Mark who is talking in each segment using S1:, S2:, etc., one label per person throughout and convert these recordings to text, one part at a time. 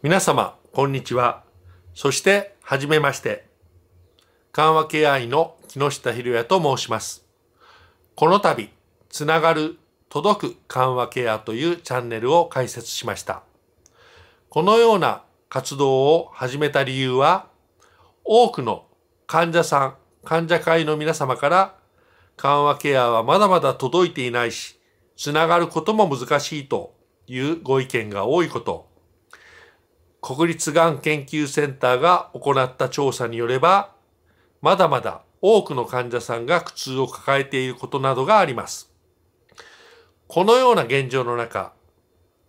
S1: 皆様、こんにちは。そして、はじめまして。緩和ケア医の木下博也と申します。この度、つながる、届く緩和ケアというチャンネルを開設しました。このような活動を始めた理由は、多くの患者さん、患者会の皆様から、緩和ケアはまだまだ届いていないし、つながることも難しいというご意見が多いこと、国立がん研究センターが行った調査によれば、まだまだ多くの患者さんが苦痛を抱えていることなどがあります。このような現状の中、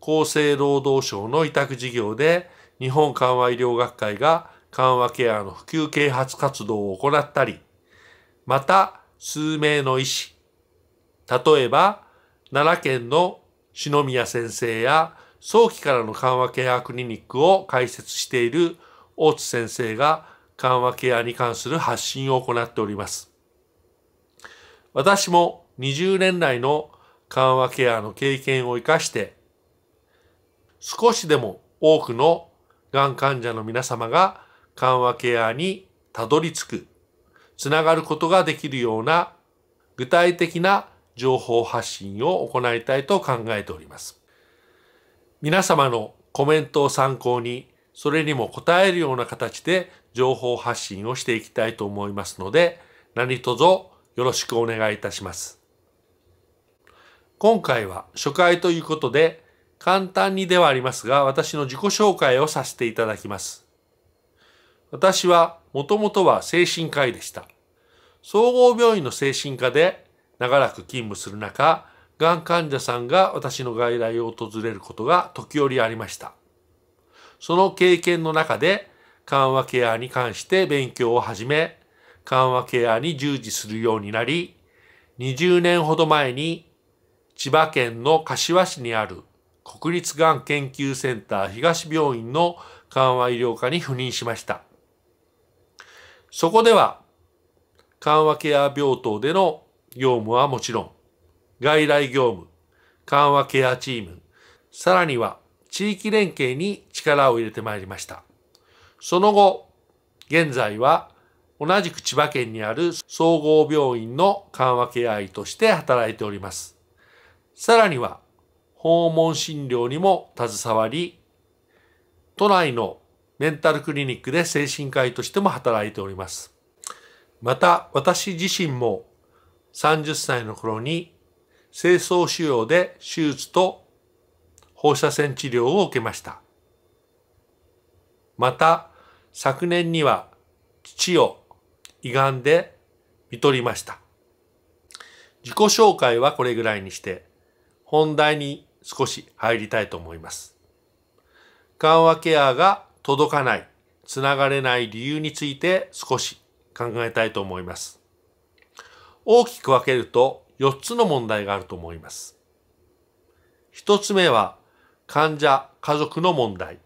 S1: 厚生労働省の委託事業で日本緩和医療学会が緩和ケアの普及啓発活動を行ったり、また数名の医師、例えば奈良県の篠宮先生や早期からの緩和ケアクリニックを開設している大津先生が緩和ケアに関する発信を行っております。私も20年来の緩和ケアの経験を生かして、少しでも多くのがん患者の皆様が緩和ケアにたどり着く、つながることができるような具体的な情報発信を行いたいと考えております。皆様のコメントを参考に、それにも応えるような形で情報発信をしていきたいと思いますので、何卒よろしくお願いいたします。今回は初回ということで、簡単にではありますが、私の自己紹介をさせていただきます。私はもともとは精神科医でした。総合病院の精神科で長らく勤務する中、がん患者さんが私の外来を訪れることが時折ありました。その経験の中で緩和ケアに関して勉強を始め、緩和ケアに従事するようになり、20年ほど前に千葉県の柏市にある国立がん研究センター東病院の緩和医療科に赴任しました。そこでは緩和ケア病棟での業務はもちろん、外来業務、緩和ケアチーム、さらには地域連携に力を入れてまいりました。その後、現在は同じく千葉県にある総合病院の緩和ケア医として働いております。さらには、訪問診療にも携わり、都内のメンタルクリニックで精神科医としても働いております。また、私自身も30歳の頃に清掃腫瘍で手術と放射線治療を受けました。また、昨年には父を胃がんで見取りました。自己紹介はこれぐらいにして、本題に少し入りたいと思います。緩和ケアが届かない、つながれない理由について少し考えたいと思います。大きく分けると4つの問題があると思います。1つ目は患者、家族の問題。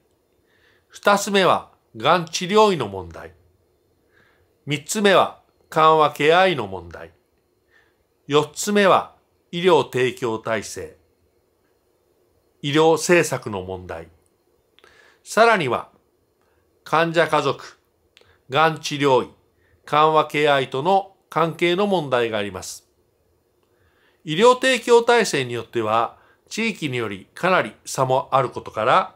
S1: 2つ目はがん治療医の問題。3つ目は緩和ケア医の問題。4つ目は医療提供体制。医療政策の問題。さらには患者家族、がん治療医、緩和ケア医との関係の問題があります。医療提供体制によっては地域によりかなり差もあることから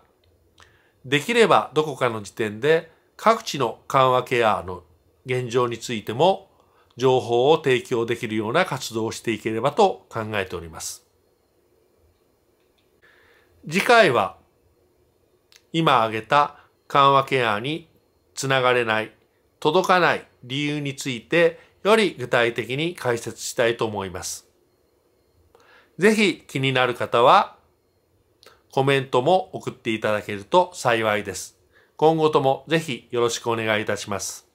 S1: できればどこかの時点で各地の緩和ケアの現状についても情報を提供できるような活動をしていければと考えております。次回は今挙げた緩和ケアにつながれない、届かない理由についてより具体的に解説したいと思います。ぜひ気になる方はコメントも送っていただけると幸いです。今後ともぜひよろしくお願いいたします。